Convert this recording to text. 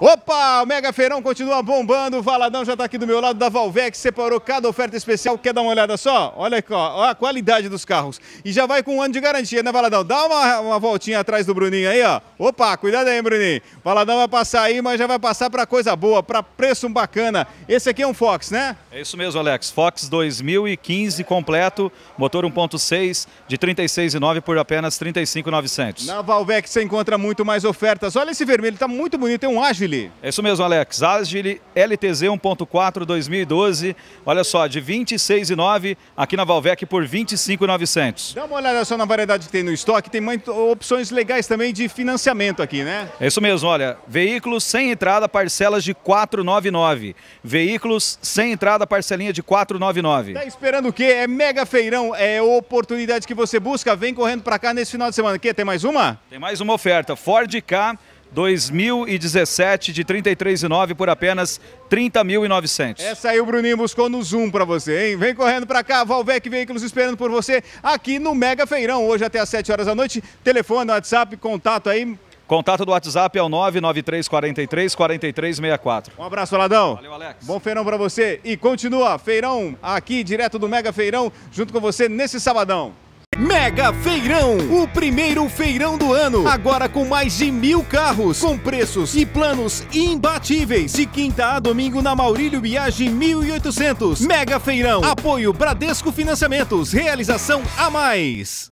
Opa, o Mega Feirão continua bombando, o Valadão já está aqui do meu lado da Valvec, separou cada oferta especial, quer dar uma olhada só? Olha aqui, ó, a qualidade dos carros. E já vai com um ano de garantia, né Valadão? Dá uma, uma voltinha atrás do Bruninho aí, ó. Opa, cuidado aí, Bruninho. O Valadão vai passar aí, mas já vai passar para coisa boa, para preço bacana. Esse aqui é um Fox, né? É isso mesmo, Alex. Fox 2015 completo, motor 1.6 de 36,9 por apenas 35,900. Na Valvec você encontra muito mais ofertas. Olha esse vermelho, está muito bonito, tem é um ágil é isso mesmo, Alex. Asgile LTZ 1.4 2012. Olha só, de 26,9 aqui na Valvec por 25,900. Dá uma olhada só na variedade que tem no estoque. Tem opções legais também de financiamento aqui, né? É isso mesmo, olha. Veículos sem entrada, parcelas de 499. Veículos sem entrada, parcelinha de 499. Tá esperando o quê? É mega feirão, é oportunidade que você busca. Vem correndo para cá nesse final de semana. Quer Tem mais uma? Tem mais uma oferta. Ford K 2017 de 33,9 por apenas 30.900. Essa aí o Bruninho buscou no Zoom para você, hein? Vem correndo para cá, Valvec Veículos esperando por você aqui no Mega Feirão, hoje até às 7 horas da noite. Telefone, WhatsApp, contato aí. Contato do WhatsApp é o 99343 4364. Um abraço, Ladão. Valeu, Alex. Bom feirão para você. E continua, feirão aqui direto do Mega Feirão, junto com você nesse sabadão. Mega Feirão, o primeiro feirão do ano, agora com mais de mil carros, com preços e planos imbatíveis. De quinta a domingo na Maurílio Biagi 1800. Mega Feirão, apoio Bradesco Financiamentos, realização a mais.